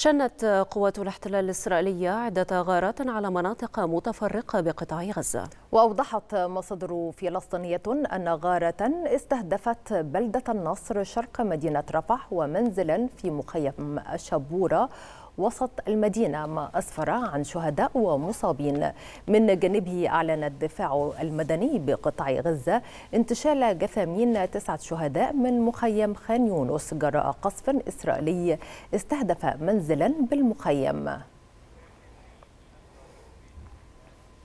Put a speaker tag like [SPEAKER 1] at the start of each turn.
[SPEAKER 1] شنت قوات الاحتلال الإسرائيلية عدة غارات على مناطق متفرقة بقطاع غزة
[SPEAKER 2] وأوضحت مصادر فلسطينية أن غارة استهدفت بلدة النصر شرق مدينة رفح ومنزلا في مخيم الشبورة وسط المدينة ما أسفر عن شهداء ومصابين من جانبه أعلن الدفاع المدني بقطاع غزة انتشال جثامين تسعة شهداء من مخيم خان يونس جراء قصف إسرائيلي استهدف منزلا بالمخيم